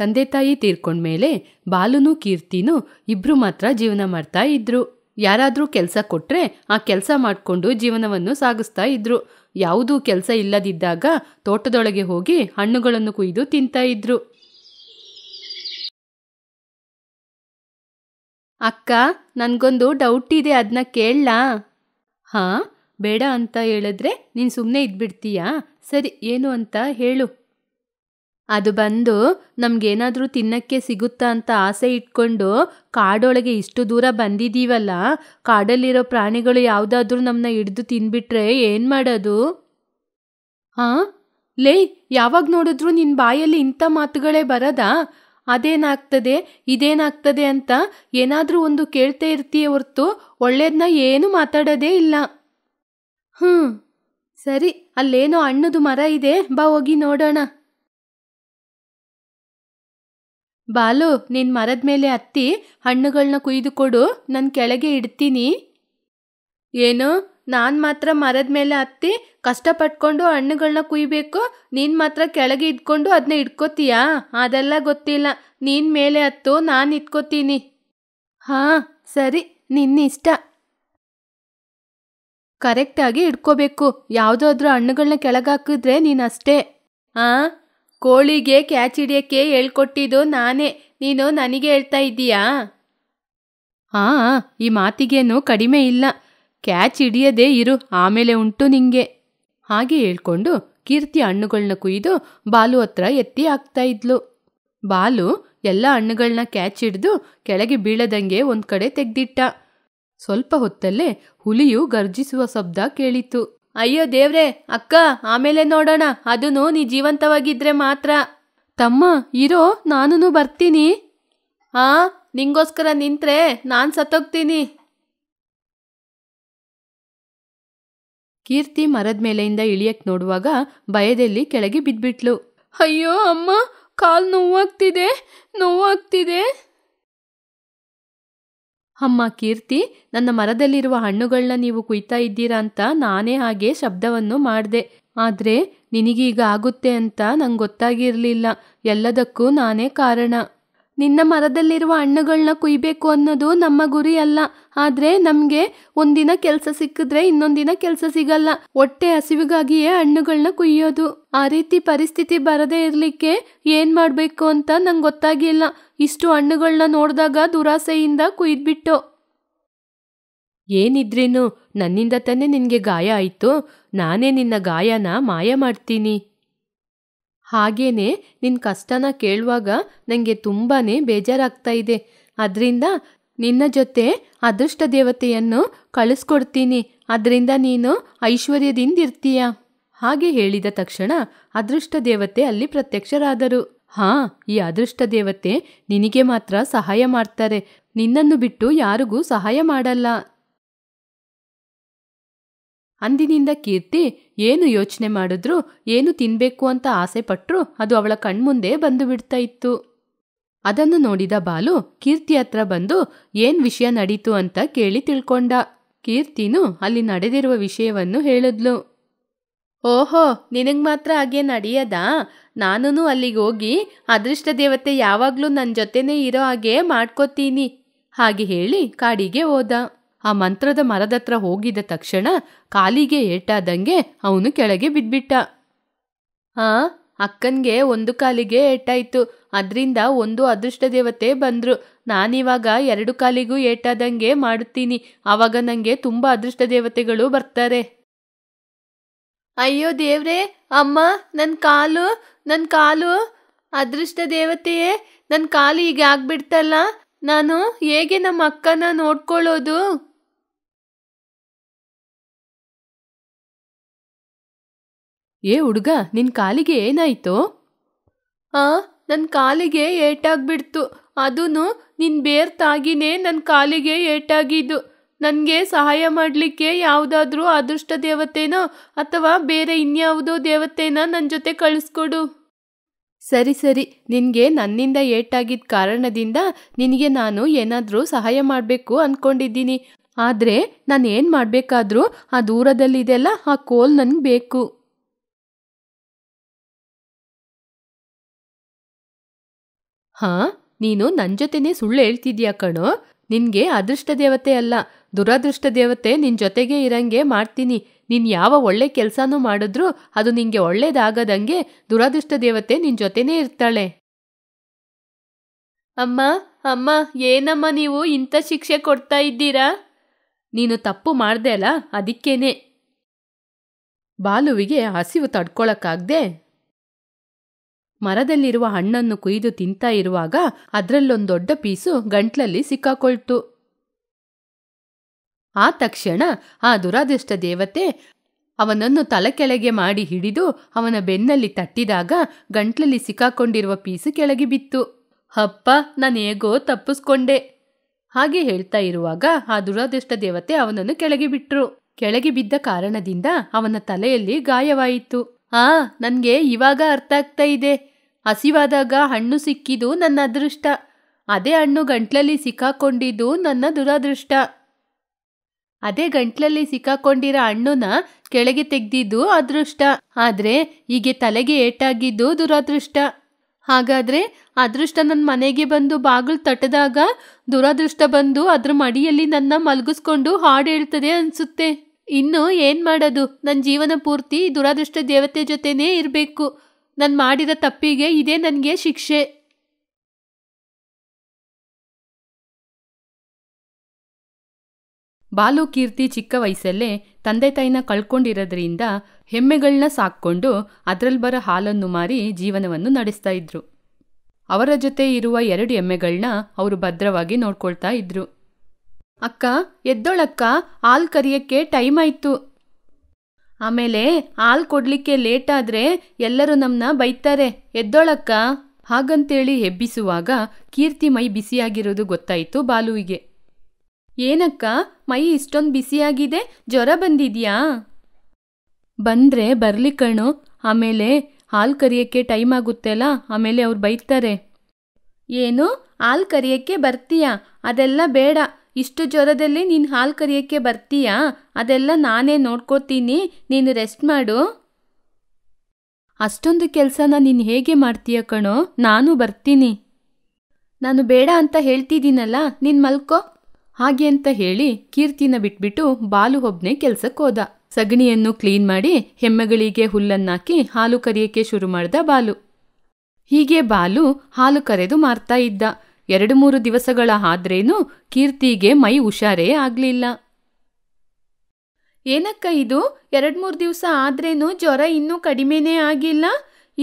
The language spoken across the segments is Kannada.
ತಂದೆ ತಾಯಿ ತೀರ್ಕೊಂಡ್ಮೇಲೆ ಬಾಲುನೂ ಕೀರ್ತಿನೂ ಇಬ್ರು ಮಾತ್ರ ಜೀವನ ಮಾಡ್ತಾ ಇದ್ರು ಯಾರಾದರೂ ಕೆಲಸ ಕೊಟ್ಟರೆ ಆ ಕೆಲಸ ಮಾಡಿಕೊಂಡು ಜೀವನವನ್ನು ಸಾಗಿಸ್ತಾ ಇದ್ರು ಯಾವುದೂ ಕೆಲಸ ಇಲ್ಲದಿದ್ದಾಗ ತೋಟದೊಳಗೆ ಹೋಗಿ ಹಣ್ಣುಗಳನ್ನು ಕುಯ್ದು ತಿಂತಾ ಇದ್ರು ಅಕ್ಕ ನನಗೊಂದು ಡೌಟ್ ಇದೆ ಅದನ್ನ ಕೇಳಲಾ ಹಾಂ ಬೇಡ ಅಂತ ಹೇಳಿದ್ರೆ ನೀನು ಸುಮ್ಮನೆ ಇದ್ಬಿಡ್ತೀಯಾ ಸರಿ ಏನು ಅಂತ ಹೇಳು ಅದು ಬಂದು ನಮಗೇನಾದರೂ ತಿನ್ನಕ್ಕೆ ಸಿಗುತ್ತಾ ಅಂತ ಆಸೆ ಇಟ್ಕೊಂಡು ಕಾಡೊಳಗೆ ಇಷ್ಟು ದೂರ ಬಂದಿದ್ದೀವಲ್ಲ ಕಾಡಲ್ಲಿರೋ ಪ್ರಾಣಿಗಳು ಯಾವುದಾದ್ರೂ ನಮ್ಮನ್ನ ಹಿಡಿದು ತಿನ್ಬಿಟ್ರೆ ಏನು ಮಾಡೋದು ಹಾಂ ಲೇ ಯಾವಾಗ ನೋಡಿದ್ರು ನಿನ್ನ ಬಾಯಲ್ಲಿ ಇಂಥ ಮಾತುಗಳೇ ಬರದಾ ಅದೇನಾಗ್ತದೆ ಇದೇನಾಗ್ತದೆ ಅಂತ ಏನಾದರೂ ಒಂದು ಕೇಳ್ತಾ ಇರ್ತೀಯ ಹೊರ್ತು ಒಳ್ಳೇದನ್ನ ಏನು ಮಾತಾಡೋದೇ ಇಲ್ಲ ಹ್ಞೂ ಸರಿ ಅಲ್ಲೇನೋ ಅಣ್ಣದು ಮರ ಇದೆ ಬಾ ಹೋಗಿ ನೋಡೋಣ ಬಾಲು ನೀನು ಮರದ ಮೇಲೆ ಹತ್ತಿ ಹಣ್ಣುಗಳನ್ನ ಕುಯ್ದು ಕೊಡು ನಾನು ಕೆಳಗೆ ಇಡ್ತೀನಿ ಏನು ನಾನು ಮಾತ್ರ ಮರದ ಮೇಲೆ ಹತ್ತಿ ಕಷ್ಟಪಟ್ಕೊಂಡು ಹಣ್ಣುಗಳನ್ನ ಕುಯ್ಬೇಕು ನೀನು ಮಾತ್ರ ಕೆಳಗೆ ಇಟ್ಕೊಂಡು ಅದನ್ನ ಇಟ್ಕೋತೀಯಾ ಅದೆಲ್ಲ ಗೊತ್ತಿಲ್ಲ ನೀನು ಮೇಲೆ ಹತ್ತು ನಾನು ಇಟ್ಕೋತೀನಿ ಹಾಂ ಸರಿ ನಿನ್ನ ಇಷ್ಟ ಕರೆಕ್ಟಾಗಿ ಇಟ್ಕೋಬೇಕು ಯಾವುದಾದ್ರೂ ಹಣ್ಣುಗಳನ್ನ ಕೆಳಗಾಕಿದ್ರೆ ನೀನು ಅಷ್ಟೇ ಹಾಂ ಕೋಳಿಗೆ ಕ್ಯಾಚ್ ಹಿಡಿಯಕ್ಕೆ ಹೇಳ್ಕೊಟ್ಟಿದ್ದು ನಾನೇ ನೀನು ನನಗೆ ಹೇಳ್ತಾ ಇದ್ದೀಯಾ ಹಾಂ ಈ ಮಾತಿಗೇನು ಕಡಿಮೆ ಇಲ್ಲ ಕ್ಯಾಚ್ ಹಿಡಿಯದೇ ಇರು ಆಮೇಲೆ ಉಂಟು ನಿಂಗೆ ಹಾಗೆ ಹೇಳ್ಕೊಂಡು ಕೀರ್ತಿ ಹಣ್ಣುಗಳನ್ನ ಕುಯ್ದು ಬಾಲು ಹತ್ರ ಎತ್ತಿ ಹಾಕ್ತಾ ಇದ್ಲು ಬಾಲು ಎಲ್ಲ ಹಣ್ಣುಗಳನ್ನ ಕ್ಯಾಚ್ ಹಿಡಿದು ಕೆಳಗೆ ಬೀಳದಂಗೆ ಒಂದು ಕಡೆ ತೆಗ್ದಿಟ್ಟ ಸ್ವಲ್ಪ ಹೊತ್ತಲ್ಲೇ ಹುಲಿಯು ಗರ್ಜಿಸುವ ಶಬ್ದ ಕೇಳಿತು ಅಯ್ಯೋ ದೇವ್ರೆ ಅಕ್ಕ ಆಮೇಲೆ ನೋಡೋಣ ಅದೂ ನೀ ಜೀವಂತವಾಗಿದ್ರೆ ಮಾತ್ರ ತಮ್ಮ ಇರೋ ನಾನು ಬರ್ತೀನಿ ಆ ನಿಂಗೋಸ್ಕರ ನಿಂತ್ರೆ ನಾನು ಸತ್ತೋಗ್ತೀನಿ ಕೀರ್ತಿ ಮರದ ಮೇಲೆಯಿಂದ ಇಳಿಯಕ್ ನೋಡುವಾಗ ಭಯದಲ್ಲಿ ಕೆಳಗೆ ಬಿದ್ಬಿಟ್ಲು ಅಯ್ಯೋ ಅಮ್ಮ ಕಾಲು ನೋವಾಗ್ತಿದೆ ನೋವಾಗ್ತಿದೆ ಅಮ್ಮ ಕೀರ್ತಿ ನನ್ನ ಮರದಲ್ಲಿರುವ ಹಣ್ಣುಗಳನ್ನ ನೀವು ಕುಯ್ತಾ ಇದ್ದೀರಾ ಅಂತ ನಾನೇ ಹಾಗೆ ಶಬ್ದವನ್ನು ಮಾಡಿದೆ ಆದರೆ ನಿನಗೀಗ ಆಗುತ್ತೆ ಅಂತ ನಂಗೆ ಗೊತ್ತಾಗಿರಲಿಲ್ಲ ಎಲ್ಲದಕ್ಕೂ ನಾನೇ ಕಾರಣ ನಿನ್ನ ಮರದಲ್ಲಿರುವ ಹಣ್ಣುಗಳನ್ನ ಕುಯ್ಬೇಕು ಅನ್ನೋದು ನಮ್ಮ ಗುರಿ ಅಲ್ಲ ಆದರೆ ನಮಗೆ ಒಂದಿನ ಕೆಲಸ ಸಿಕ್ಕಿದ್ರೆ ಇನ್ನೊಂದಿನ ಕೆಲಸ ಸಿಗಲ್ಲ ಹೊಟ್ಟೆ ಹಸಿವಿಗಾಗಿಯೇ ಹಣ್ಣುಗಳನ್ನ ಕುಯ್ಯೋದು ಆ ರೀತಿ ಪರಿಸ್ಥಿತಿ ಬರದೇ ಇರಲಿಕ್ಕೆ ಏನ್ ಮಾಡಬೇಕು ಅಂತ ನಂಗೆ ಗೊತ್ತಾಗಿಲ್ಲ ಇಷ್ಟು ಹಣ್ಣುಗಳನ್ನ ನೋಡಿದಾಗ ದುರಾಸೆಯಿಂದ ಕುಯ್ದ್ಬಿಟ್ಟು ಏನಿದ್ರೇನು ನನ್ನಿಂದ ತಾನೇ ನಿನಗೆ ಗಾಯ ಆಯ್ತು ನಾನೇ ನಿನ್ನ ಗಾಯನ ಮಾಯ ಮಾಡ್ತೀನಿ ಹಾಗೇನೆ ನಿನ್ನ ಕಷ್ಟನ ಕೇಳುವಾಗ ನನಗೆ ತುಂಬಾ ಬೇಜಾರಾಗ್ತಾ ಇದೆ ಅದರಿಂದ ನಿನ್ನ ಜೊತೆ ಅದೃಷ್ಟ ದೇವತೆಯನ್ನು ಕಳಿಸ್ಕೊಡ್ತೀನಿ ಅದರಿಂದ ನೀನು ಐಶ್ವರ್ಯದಿಂದ ಇರ್ತೀಯ ಹಾಗೆ ಹೇಳಿದ ತಕ್ಷಣ ಅದೃಷ್ಟ ದೇವತೆ ಅಲ್ಲಿ ಪ್ರತ್ಯಕ್ಷರಾದರು ಹಾಂ ಈ ಅದೃಷ್ಟ ದೇವತೆ ನಿನಗೆ ಮಾತ್ರ ಸಹಾಯ ಮಾಡ್ತಾರೆ ನಿನ್ನನ್ನು ಬಿಟ್ಟು ಯಾರಿಗೂ ಸಹಾಯ ಮಾಡಲ್ಲ ಅಂದಿನಿಂದ ಕೀರ್ತಿ ಏನು ಯೋಚನೆ ಮಾಡಿದ್ರು ಏನು ತಿನ್ನಬೇಕು ಅಂತ ಆಸೆ ಪಟ್ಟರೂ ಅದು ಅವಳ ಕಣ್ಮುಂದೆ ಬಂದು ಬಿಡ್ತಾ ಇತ್ತು ಅದನ್ನು ನೋಡಿದ ಬಾಲು ಕೀರ್ತಿ ಹತ್ರ ಬಂದು ಏನ್ ವಿಷಯ ನಡೀತು ಅಂತ ಕೇಳಿ ತಿಳ್ಕೊಂಡ ಕೀರ್ತಿನೂ ಅಲ್ಲಿ ನಡೆದಿರುವ ವಿಷಯವನ್ನು ಹೇಳಿದ್ಲು ಓಹೋ ನಿನಗೆ ಮಾತ್ರ ಹಾಗೆ ನಡೆಯದಾ ನಾನೂ ಅಲ್ಲಿಗೆ ಹೋಗಿ ಅದೃಷ್ಟ ದೇವತೆ ಯಾವಾಗಲೂ ನನ್ನ ಜೊತೆನೇ ಇರೋ ಹಾಗೆ ಮಾಡ್ಕೋತೀನಿ ಹಾಗೆ ಹೇಳಿ ಕಾಡಿಗೆ ಹೋದ ಆ ಮಂತ್ರದ ಮರದತ್ರ ಹೋಗಿದ ತಕ್ಷಣ ಕಾಲಿಗೆ ಏಟಾದಂಗೆ ಅವನು ಕೆಳಗೆ ಬಿದ್ಬಿಟ್ಟ ಆ ಅಕ್ಕನ್ಗೆ ಒಂದು ಕಾಲಿಗೆ ಏಟಾಯ್ತು ಅದರಿಂದ ಒಂದು ಅದೃಷ್ಟ ದೇವತೆ ಬಂದರು ನಾನಿವಾಗ ಎರಡು ಕಾಲಿಗೂ ಏಟಾದಂಗೆ ಮಾಡುತ್ತೀನಿ ಆವಾಗ ನನಗೆ ತುಂಬ ಅದೃಷ್ಟ ದೇವತೆಗಳು ಬರ್ತಾರೆ ಅಯ್ಯೋ ದೇವ್ರೇ ಅಮ್ಮ ನನ್ನ ಕಾಲು ನನ್ನ ಕಾಲು ಅದೃಷ್ಟ ದೇವತೆಯೇ ನನ್ನ ಕಾಲು ಈಗ ಆಗ್ಬಿಡ್ತಲ್ಲ ನಾನು ಹೇಗೆ ನಮ್ಮ ಅಕ್ಕನ ನೋಡ್ಕೊಳ್ಳೋದು ಏ ಹುಡುಗ ನಿನ್ನ ಕಾಲಿಗೆ ಏನಾಯಿತು ಆ ನನ್ನ ಕಾಲಿಗೆ ಏಟಾಗ್ಬಿಡ್ತು ಅದೂ ನಿನ್ನ ಬೇರ್ ತಾಗಿನೇ ನನ್ನ ಕಾಲಿಗೆ ಏಟಾಗಿದ್ದು ನನಗೆ ಸಹಾಯ ಮಾಡಲಿಕ್ಕೆ ಯಾವುದಾದ್ರೂ ಅದೃಷ್ಟ ದೇವತೆನೋ ಅಥವಾ ಬೇರೆ ಇನ್ಯಾವುದೋ ದೇವತೆನ ನನ್ನ ಜೊತೆ ಕಳಿಸ್ಕೊಡು ಸರಿ ಸರಿ ನಿನಗೆ ನನ್ನಿಂದ ಏಟಾಗಿದ್ದ ಕಾರಣದಿಂದ ನಿನಗೆ ನಾನು ಏನಾದರೂ ಸಹಾಯ ಮಾಡಬೇಕು ಅಂದ್ಕೊಂಡಿದ್ದೀನಿ ಆದರೆ ನಾನು ಏನು ಮಾಡಬೇಕಾದ್ರೂ ಆ ದೂರದಲ್ಲಿದೆಲ್ಲ ಆ ಕೋಲ್ ನನಗೆ ಬೇಕು ಹಾಂ ನೀನು ನನ್ನ ಜೊತೆನೇ ಸುಳ್ಳು ಹೇಳ್ತಿದ್ಯಾ ಕಣೋ ನಿನಗೆ ಅದೃಷ್ಟ ದೇವತೆ ಅಲ್ಲ ದುರಾದೃಷ್ಟ ದೇವತೆ ನಿನ್ನ ಜೊತೆಗೆ ಇರಂಗೆ ಮಾಡ್ತೀನಿ ನೀನು ಯಾವ ಒಳ್ಳೆ ಕೆಲಸನೂ ಮಾಡಿದ್ರು ಅದು ನಿಂಗೆ ಒಳ್ಳೇದಾಗದಂಗೆ ದುರಾದೃಷ್ಟ ದೇವತೆ ನಿನ್ ಜೊತೆನೇ ಇರ್ತಾಳೆ ಅಮ್ಮ ಅಮ್ಮ ಏನಮ್ಮ ನೀವು ಇಂಥ ಶಿಕ್ಷೆ ಕೊಡ್ತಾ ಇದ್ದೀರಾ ನೀನು ತಪ್ಪು ಮಾಡ್ದೆ ಅಲ್ಲ ಅದಕ್ಕೇನೆ ಬಾಲುವಿಗೆ ಹಸಿವು ತಡ್ಕೊಳಕ್ಕಾಗ್ದೆ ಮರದಲ್ಲಿರುವ ಹಣ್ಣನ್ನು ಕುಯ್ದು ತಿಂತಾ ಇರುವಾಗ ಅದರಲ್ಲೊಂದು ದೊಡ್ಡ ಪೀಸು ಗಂಟ್ಲಲ್ಲಿ ಸಿಕ್ಕಾಕೊಳ್ತು ಆ ತಕ್ಷಣ ಆ ದುರಾದೃಷ್ಟ ದೇವತೆ ಅವನನ್ನು ತಲೆ ಕೆಳಗೆ ಮಾಡಿ ಹಿಡಿದು ಅವನ ಬೆನ್ನಲ್ಲಿ ತಟ್ಟಿದಾಗ ಗಂಟ್ಲಲ್ಲಿ ಸಿಕ್ಕಾಕೊಂಡಿರುವ ಪೀಸು ಕೆಳಗೆ ಬಿತ್ತು ಅಪ್ಪ ನಾನು ಹೇಗೋ ತಪ್ಪಿಸ್ಕೊಂಡೆ ಹಾಗೆ ಹೇಳ್ತಾ ಇರುವಾಗ ಆ ದುರಾದೃಷ್ಟ ದೇವತೆ ಅವನನ್ನು ಕೆಳಗೆ ಬಿಟ್ರು ಕೆಳಗೆ ಬಿದ್ದ ಕಾರಣದಿಂದ ಅವನ ತಲೆಯಲ್ಲಿ ಗಾಯವಾಯಿತು ಆ ನನಗೆ ಇವಾಗ ಅರ್ಥ ಆಗ್ತಾ ಇದೆ ಹಸಿವಾದಾಗ ಹಣ್ಣು ಸಿಕ್ಕಿದ್ದು ನನ್ನ ಅದೃಷ್ಟ ಅದೇ ಹಣ್ಣು ಗಂಟ್ಲಲ್ಲಿ ಸಿಕ್ಕಾಕೊಂಡಿದ್ದು ನನ್ನ ದುರಾದೃಷ್ಟ ಅದೇ ಗಂಟ್ಲಲ್ಲಿ ಸಿಕ್ಕಾಕೊಂಡಿರೋ ಹಣ್ಣುನ ಕೆಳಗೆ ತೆಗೆದಿದ್ದು ಅದೃಷ್ಟ ಆದರೆ ಹೀಗೆ ತಲೆಗೆ ಏಟಾಗಿದ್ದು ದುರಾದೃಷ್ಟ ಹಾಗಾದರೆ ಅದೃಷ್ಟ ನನ್ನ ಮನೆಗೆ ಬಂದು ಬಾಗಿಲು ತಟ್ಟದಾಗ ದುರದೃಷ್ಟ ಬಂದು ಅದರ ಮಡಿಯಲ್ಲಿ ನನ್ನ ಮಲಗಿಸ್ಕೊಂಡು ಹಾಡು ಹೇಳ್ತದೆ ಅನಿಸುತ್ತೆ ಇನ್ನು ಏನು ಮಾಡೋದು ನನ್ನ ಜೀವನ ಪೂರ್ತಿ ದುರಾದೃಷ್ಟ ದೇವತೆ ಜೊತೆನೇ ಇರಬೇಕು ನಾನು ಮಾಡಿದ ತಪ್ಪಿಗೆ ಇದೇ ನನಗೆ ಶಿಕ್ಷೆ ಬಾಲು ಕೀರ್ತಿ ಚಿಕ್ಕ ವಯಸ್ಸಲ್ಲೇ ತಂದೆ ತಾಯಿನ ಕಳ್ಕೊಂಡಿರೋದ್ರಿಂದ ಹೆಮ್ಮೆಗಳನ್ನ ಸಾಕ್ಕೊಂಡು ಅದರಲ್ಲಿ ಬರೋ ಹಾಲನ್ನು ಮಾರಿ ಜೀವನವನ್ನು ನಡೆಸ್ತಾ ಇದ್ರು ಅವರ ಜೊತೆ ಇರುವ ಎರಡು ಎಮ್ಮೆಗಳನ್ನ ಅವರು ಭದ್ರವಾಗಿ ನೋಡ್ಕೊಳ್ತಾ ಇದ್ರು ಅಕ್ಕ ಎದ್ದೊಳಕ್ಕ ಹಾಲು ಕರಿಯಕ್ಕೆ ಟೈಮ್ ಆಯ್ತು ಆಮೇಲೆ ಹಾಲು ಕೊಡ್ಲಿಕ್ಕೆ ಲೇಟ್ ಆದರೆ ಎಲ್ಲರೂ ನಮ್ಮನ್ನ ಬೈತಾರೆ ಎದ್ದೊಳಕ್ಕ ಹಾಗಂತೇಳಿ ಹೆಬ್ಬಿಸುವಾಗ ಕೀರ್ತಿ ಮೈ ಬಿಸಿಯಾಗಿರೋದು ಗೊತ್ತಾಯಿತು ಬಾಲುವಿಗೆ ಏನಕ್ಕ ಮೈ ಇಷ್ಟೊಂದು ಬಿಸಿಯಾಗಿದೆ ಜ್ವರ ಬಂದಿದ್ಯಾ ಬಂದ್ರೆ ಬರಲಿ ಕಣು ಆಮೇಲೆ ಹಾಲು ಕರಿಯಕ್ಕೆ ಟೈಮ್ ಆಗುತ್ತೆಲ್ಲ ಆಮೇಲೆ ಅವ್ರು ಬೈತಾರೆ ಏನು ಹಾಲು ಕರಿಯಕ್ಕೆ ಬರ್ತೀಯಾ ಅದೆಲ್ಲ ಬೇಡ ಇಷ್ಟು ಜ್ವರದಲ್ಲಿ ನೀನು ಹಾಲು ಕರಿಯೋಕ್ಕೆ ಬರ್ತೀಯಾ ಅದೆಲ್ಲ ನಾನೇ ನೋಡ್ಕೋತೀನಿ ನೀನು ರೆಸ್ಟ್ ಮಾಡು ಅಷ್ಟೊಂದು ಕೆಲಸನ ನೀನು ಹೇಗೆ ಮಾಡ್ತೀಯ ಕಣೋ ನಾನು ಬರ್ತೀನಿ ನಾನು ಬೇಡ ಅಂತ ಹೇಳ್ತಿದ್ದೀನಲ್ಲ ನೀನು ಮಲ್ಕೋ ಹಾಗೆ ಅಂತ ಹೇಳಿ ಕೀರ್ತಿನ ಬಿಟ್ಬಿಟ್ಟು ಬಾಲು ಒಬ್ಬನೇ ಕೆಲಸಕ್ಕೆ ಹೋದ ಸಗಣಿಯನ್ನು ಕ್ಲೀನ್ ಮಾಡಿ ಹೆಮ್ಮೆಗಳಿಗೆ ಹುಲ್ಲನ್ನಾಕಿ ಹಾಲು ಕರಿಯೋಕ್ಕೆ ಶುರು ಮಾಡ್ದ ಬಾಲು ಹೀಗೆ ಬಾಲು ಹಾಲು ಕರೆದು ಮಾರ್ತಾ ಇದ್ದ ಎರಡು ಮೂರು ದಿವಸಗಳ ಆದ್ರೇನೂ ಕೀರ್ತಿಗೆ ಮೈ ಹುಷಾರೇ ಆಗಲಿಲ್ಲ ಏನಕ್ಕ ಇದು ಎರಡು ಮೂರು ದಿವಸ ಆದ್ರೇನು ಜ್ವರ ಇನ್ನೂ ಕಡಿಮೆನೇ ಆಗಿಲ್ಲ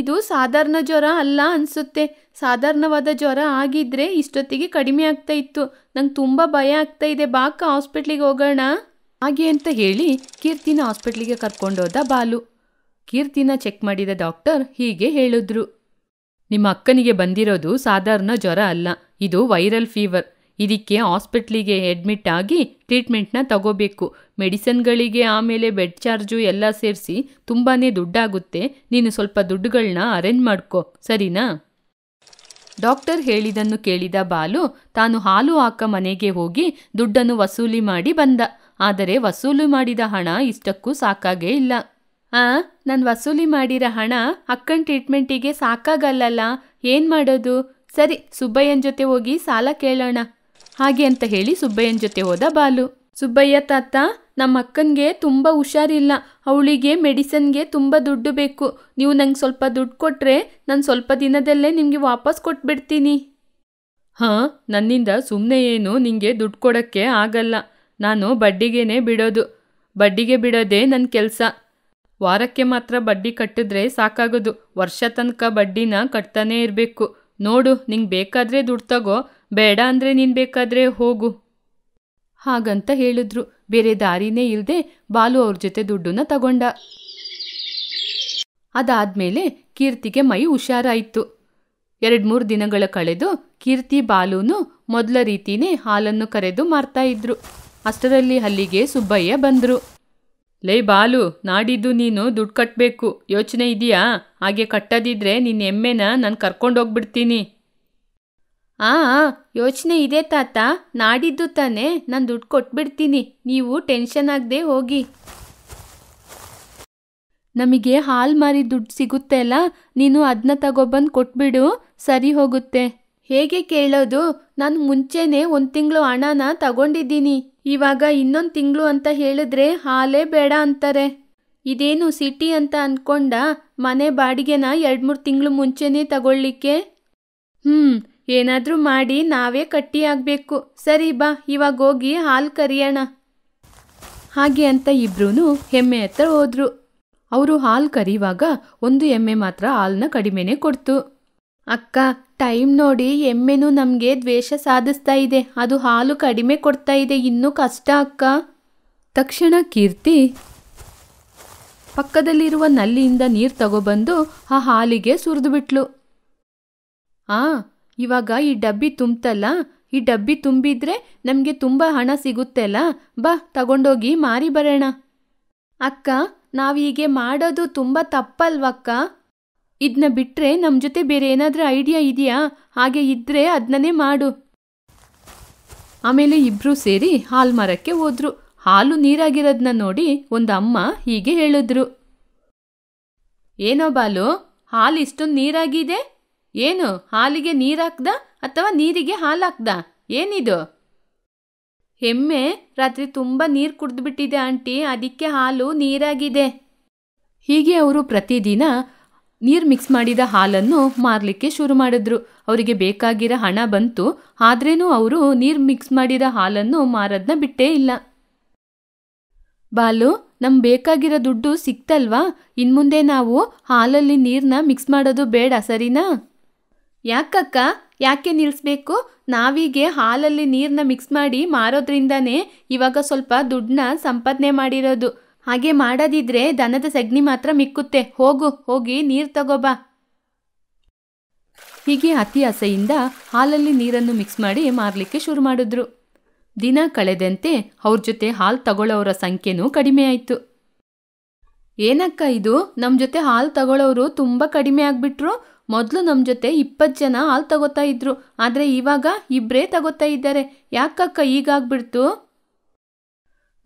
ಇದು ಸಾಧಾರಣ ಜ್ವರ ಅಲ್ಲ ಅನಿಸುತ್ತೆ ಸಾಧಾರಣವಾದ ಜ್ವರ ಆಗಿದ್ರೆ ಇಷ್ಟೊತ್ತಿಗೆ ಕಡಿಮೆ ಆಗ್ತಾ ಇತ್ತು ನಂಗೆ ತುಂಬ ಭಯ ಆಗ್ತಾ ಇದೆ ಬಾಕ ಹಾಸ್ಪಿಟ್ಲಿಗೆ ಹೋಗೋಣ ಹಾಗೆ ಅಂತ ಹೇಳಿ ಕೀರ್ತಿನ ಹಾಸ್ಪಿಟ್ಲಿಗೆ ಕರ್ಕೊಂಡೋದ ಬಾಲು ಕೀರ್ತಿನ ಚೆಕ್ ಮಾಡಿದ ಡಾಕ್ಟರ್ ಹೀಗೆ ಹೇಳಿದ್ರು ನಿಮ್ಮ ಅಕ್ಕನಿಗೆ ಬಂದಿರೋದು ಸಾಧಾರಣ ಜ್ವರ ಅಲ್ಲ ಇದು ವೈರಲ್ ಫೀವರ್ ಇದಕ್ಕೆ ಹಾಸ್ಪಿಟ್ಲಿಗೆ ಅಡ್ಮಿಟ್ ಆಗಿ ಟ್ರೀಟ್ಮೆಂಟ್ನ ತಗೋಬೇಕು ಮೆಡಿಸನ್ಗಳಿಗೆ ಆಮೇಲೆ ಬೆಡ್ ಚಾರ್ಜು ಎಲ್ಲ ಸೇರಿಸಿ ತುಂಬಾ ದುಡ್ಡಾಗುತ್ತೆ ನೀನು ಸ್ವಲ್ಪ ದುಡ್ಡುಗಳನ್ನ ಅರೇಂಜ್ ಮಾಡ್ಕೋ ಸರಿನಾ ಡಾಕ್ಟರ್ ಹೇಳಿದನ್ನು ಕೇಳಿದ ಬಾಲು ತಾನು ಹಾಲು ಹಾಕ ಮನೆಗೆ ಹೋಗಿ ದುಡ್ಡನ್ನು ವಸೂಲಿ ಮಾಡಿ ಬಂದ ಆದರೆ ವಸೂಲಿ ಮಾಡಿದ ಹಣ ಇಷ್ಟಕ್ಕೂ ಸಾಕಾಗೇ ಇಲ್ಲ ಆ ನಾನು ವಸೂಲಿ ಮಾಡಿರೋ ಹಣ ಅಕ್ಕನ ಟ್ರೀಟ್ಮೆಂಟಿಗೆ ಸಾಕಾಗಲ್ಲಲ್ಲ ಏನು ಮಾಡೋದು ಸರಿ ಸುಬ್ಬಯ್ಯನ ಜೊತೆ ಹೋಗಿ ಸಾಲ ಕೇಳೋಣ ಹಾಗೆ ಅಂತ ಹೇಳಿ ಸುಬ್ಬಯ್ಯನ ಜೊತೆ ಹೋದ ಬಾಲು ಸುಬ್ಬಯ್ಯ ತಾತ ನಮ್ಮ ಅಕ್ಕನಿಗೆ ತುಂಬ ಹುಷಾರಿಲ್ಲ ಅವಳಿಗೆ ಮೆಡಿಸನ್ಗೆ ತುಂಬ ದುಡ್ಡು ಬೇಕು ನೀವು ನಂಗೆ ಸ್ವಲ್ಪ ದುಡ್ಡು ಕೊಟ್ಟರೆ ನಾನು ಸ್ವಲ್ಪ ದಿನದಲ್ಲೇ ನಿಮಗೆ ವಾಪಸ್ ಕೊಟ್ಬಿಡ್ತೀನಿ ಹಾಂ ನನ್ನಿಂದ ಸುಮ್ಮನೆ ಏನು ನಿಮಗೆ ದುಡ್ಡು ಕೊಡೋಕ್ಕೆ ಆಗಲ್ಲ ನಾನು ಬಡ್ಡಿಗೇನೆ ಬಿಡೋದು ಬಡ್ಡಿಗೆ ಬಿಡೋದೇ ನನ್ನ ಕೆಲಸ ವಾರಕ್ಕೆ ಮಾತ್ರ ಬಡ್ಡಿ ಕಟ್ಟಿದ್ರೆ ಸಾಕಾಗೋದು ವರ್ಷ ತನಕ ಬಡ್ಡಿನ ಕಟ್ತಾನೇ ಇರಬೇಕು ನೋಡು ನಿಂಗೆ ಬೇಕಾದರೆ ದುಡ್ಡು ತಗೋ ಬೇಡ ಅಂದರೆ ನೀನು ಬೇಕಾದರೆ ಹೋಗು ಹಾಗಂತ ಹೇಳಿದ್ರು ಬೇರೆ ದಾರಿನೇ ಇಲ್ಲದೆ ಬಾಲು ಅವ್ರ ಜೊತೆ ದುಡ್ಡನ್ನ ತಗೊಂಡ ಅದಾದ್ಮೇಲೆ ಕೀರ್ತಿಗೆ ಮೈ ಹುಷಾರಾಯಿತು ಎರಡು ಮೂರು ದಿನಗಳ ಕಳೆದು ಕೀರ್ತಿ ಬಾಲೂನು ಮೊದಲ ರೀತಿನೇ ಹಾಲನ್ನು ಕರೆದು ಮಾರ್ತಾ ಇದ್ರು ಅಷ್ಟರಲ್ಲಿ ಅಲ್ಲಿಗೆ ಸುಬ್ಬಯ್ಯ ಬಂದರು ಲೇ ಬಾಲು ನಾಡಿದ್ದು ನೀನು ದುಡ್ಡು ಕಟ್ಟಬೇಕು ಯೋಚನೆ ಇದೆಯಾ ಹಾಗೆ ಕಟ್ಟದಿದ್ರೆ ನಿನ್ನ ಹೆಮ್ಮೆನ ನಾನು ಹೋಗ್ಬಿಡ್ತೀನಿ ಆ ಯೋಚನೆ ಇದೆ ತಾತ ನಾಡಿದ್ದು ತಾನೇ ನಾನು ದುಡ್ಡು ಕೊಟ್ಬಿಡ್ತೀನಿ ನೀವು ಟೆನ್ಷನ್ ಆಗದೆ ಹೋಗಿ ನಮಗೆ ಹಾಲು ಮಾರಿ ದುಡ್ಡು ಸಿಗುತ್ತೆ ಅಲ್ಲ ನೀನು ಅದನ್ನ ತಗೊಬಂದು ಕೊಟ್ಬಿಡು ಸರಿ ಹೋಗುತ್ತೆ ಹೇಗೆ ಕೇಳೋದು ನಾನು ಮುಂಚೆನೆ ಒಂದು ತಿಂಗಳು ಹಣನ ತಗೊಂಡಿದ್ದೀನಿ ಇವಾಗ ಇನ್ನೊಂದು ತಿಂಗಳು ಅಂತ ಹೇಳಿದ್ರೆ ಹಾಲೇ ಬೇಡ ಅಂತಾರೆ ಇದೇನು ಸಿಟಿ ಅಂತ ಅಂದ್ಕೊಂಡ ಮನೆ ಬಾಡಿಗೆನ ಎರಡು ಮೂರು ತಿಂಗಳು ಮುಂಚೆನೇ ತಗೊಳ್ಳಿಕ್ಕೆ ಹ್ಞೂ ಏನಾದರೂ ಮಾಡಿ ನಾವೇ ಕಟ್ಟಿ ಆಗಬೇಕು ಸರಿ ಬಾ ಇವಾಗ ಹೋಗಿ ಹಾಲು ಕರಿಯೋಣ ಹಾಗೆ ಅಂತ ಇಬ್ರೂ ಹೆಮ್ಮೆ ಹತ್ರ ಹೋದರು ಅವರು ಹಾಲು ಕರಿಯುವಾಗ ಒಂದು ಎಮ್ಮೆ ಮಾತ್ರ ಹಾಲನ್ನ ಕಡಿಮೆನೇ ಕೊಡ್ತು ಅಕ್ಕ ಟೈಮ್ ನೋಡಿ ಎಮ್ಮೆನೂ ನಮಗೆ ದ್ವೇಷ ಸಾಧಿಸ್ತಾ ಇದೆ ಅದು ಹಾಲು ಕಡಿಮೆ ಕೊಡ್ತಾ ಇದೆ ಇನ್ನೂ ಕಷ್ಟ ಅಕ್ಕ ತಕ್ಷಣ ಕೀರ್ತಿ ಪಕ್ಕದಲ್ಲಿರುವ ನಲ್ಲಿಯಿಂದ ನೀರು ತಗೊಬಂದು ಆ ಹಾಲಿಗೆ ಸುರಿದುಬಿಟ್ಲು ಆ ಇವಾಗ ಈ ಡಬ್ಬಿ ತುಂಬ್ತಲ್ಲ ಈ ಡಬ್ಬಿ ತುಂಬಿದ್ರೆ ನಮಗೆ ತುಂಬ ಹಣ ಅಲ್ಲ ಬಾ ತಗೊಂಡೋಗಿ ಮಾರಿ ಬರೋಣ ಅಕ್ಕ ನಾವೀಗೆ ಮಾಡೋದು ತುಂಬ ತಪ್ಪಲ್ವಕ್ಕ ಇದನ್ನ ಬಿಟ್ಟರೆ ನಮ್ಮ ಜೊತೆ ಬೇರೆ ಏನಾದರೂ ಐಡಿಯಾ ಇದೆಯಾ ಹಾಗೆ ಇದ್ದರೆ ಅದನ್ನೇ ಮಾಡು ಆಮೇಲೆ ಇಬ್ಬರೂ ಸೇರಿ ಹಾಲು ಮರಕ್ಕೆ ಹೋದರು ಹಾಲು ನೀರಾಗಿರೋದನ್ನ ನೋಡಿ ಒಂದು ಅಮ್ಮ ಹೀಗೆ ಹೇಳಿದ್ರು ಏನೋ ಬಾಲು ಹಾಲು ಇಷ್ಟೊಂದು ನೀರಾಗಿದೆ ಏನು ಹಾಲಿಗೆ ನೀರಾಕ್ದ ಅಥವಾ ನೀರಿಗೆ ಹಾಲು ಹಾಲಾಕ್ದ ಏನಿದು ಹೆಮ್ಮೆ ರಾತ್ರಿ ತುಂಬ ನೀರು ಕುಡಿದ್ಬಿಟ್ಟಿದೆ ಆಂಟಿ ಅದಕ್ಕೆ ಹಾಲು ನೀರಾಗಿದೆ ಹೀಗೆ ಅವರು ಪ್ರತಿದಿನ ನೀರು ಮಿಕ್ಸ್ ಮಾಡಿದ ಹಾಲನ್ನು ಮಾರಲಿಕ್ಕೆ ಶುರು ಮಾಡಿದ್ರು ಅವರಿಗೆ ಬೇಕಾಗಿರೋ ಹಣ ಬಂತು ಆದ್ರೇನು ಅವರು ನೀರು ಮಿಕ್ಸ್ ಮಾಡಿದ ಹಾಲನ್ನು ಮಾರೋದನ್ನ ಬಿಟ್ಟೇ ಇಲ್ಲ ಬಾಲು ನಮ್ಗೆ ಬೇಕಾಗಿರೋ ದುಡ್ಡು ಸಿಕ್ತಲ್ವಾ ಇನ್ಮುಂದೆ ನಾವು ಹಾಲಲ್ಲಿ ನೀರನ್ನ ಮಿಕ್ಸ್ ಮಾಡೋದು ಬೇಡ ಸರಿನಾ ಯಾಕಕ್ಕ ಯಾಕೆ ನಿಲ್ಲಿಸ್ಬೇಕು ನಾವೀಗೆ ಹಾಲಲ್ಲಿ ನೀರನ್ನ ಮಿಕ್ಸ್ ಮಾಡಿ ಮಾರೋದ್ರಿಂದನೇ ಇವಾಗ ಸ್ವಲ್ಪ ದುಡ್ಡನ್ನ ಸಂಪಾದನೆ ಮಾಡಿರೋದು ಹಾಗೆ ಮಾಡದಿದ್ರೆ ದನದ ಸಗ್ನಿ ಮಾತ್ರ ಮಿಕ್ಕುತ್ತೆ ಹೋಗು ಹೋಗಿ ನೀರು ತಗೋಬಾ ಹೀಗೆ ಅತಿ ಆಸೆಯಿಂದ ಹಾಲಲ್ಲಿ ನೀರನ್ನು ಮಿಕ್ಸ್ ಮಾಡಿ ಮಾರಲಿಕ್ಕೆ ಶುರು ಮಾಡಿದ್ರು ದಿನ ಕಳೆದಂತೆ ಅವ್ರ ಜೊತೆ ಹಾಲು ತಗೊಳ್ಳೋರ ಸಂಖ್ಯೆನೂ ಕಡಿಮೆ ಆಯಿತು ಏನಕ್ಕ ಇದು ನಮ್ಮ ಜೊತೆ ಹಾಲು ತಗೊಳ್ಳೋರು ತುಂಬ ಕಡಿಮೆ ಆಗಿಬಿಟ್ರು ಮೊದಲು ನಮ್ಮ ಜೊತೆ ಇಪ್ಪತ್ತು ಜನ ಹಾಲು ತಗೋತಾ ಇದ್ರು ಆದರೆ ಇವಾಗ ಇಬ್ಬರೇ ತಗೋತಾ ಇದ್ದಾರೆ ಯಾಕಕ್ಕ ಈಗಾಗ್ಬಿಡ್ತು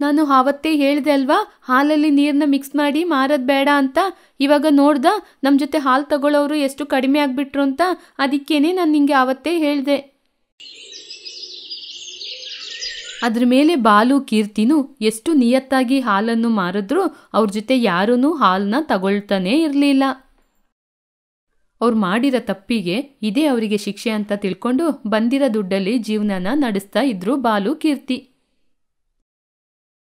ನಾನು ಆವತ್ತೇ ಹೇಳಿದೆ ಅಲ್ವಾ ಹಾಲಲ್ಲಿ ನೀರನ್ನ ಮಿಕ್ಸ್ ಮಾಡಿ ಮಾರೋದು ಬೇಡ ಅಂತ ಇವಾಗ ನೋಡ್ದ ನಮ್ಮ ಜೊತೆ ಹಾಲು ತಗೊಳ್ಳೋರು ಎಷ್ಟು ಕಡಿಮೆ ಆಗಿಬಿಟ್ರು ಅಂತ ಅದಕ್ಕೇನೆ ನಾನು ನಿಮಗೆ ಆವತ್ತೇ ಹೇಳಿದೆ ಅದ್ರ ಮೇಲೆ ಬಾಲು ಕೀರ್ತಿನೂ ಎಷ್ಟು ನಿಯತ್ತಾಗಿ ಹಾಲನ್ನು ಮಾರಿದ್ರು ಅವ್ರ ಜೊತೆ ಯಾರೂ ಹಾಲನ್ನ ತಗೊಳ್ತಾನೇ ಇರಲಿಲ್ಲ ಅವ್ರು ಮಾಡಿರೋ ತಪ್ಪಿಗೆ ಇದೇ ಅವರಿಗೆ ಶಿಕ್ಷೆ ಅಂತ ತಿಳ್ಕೊಂಡು ಬಂದಿರೋ ದುಡ್ಡಲ್ಲಿ ಜೀವನನ ನಡೆಸ್ತಾ ಇದ್ರು ಬಾಲು ಕೀರ್ತಿ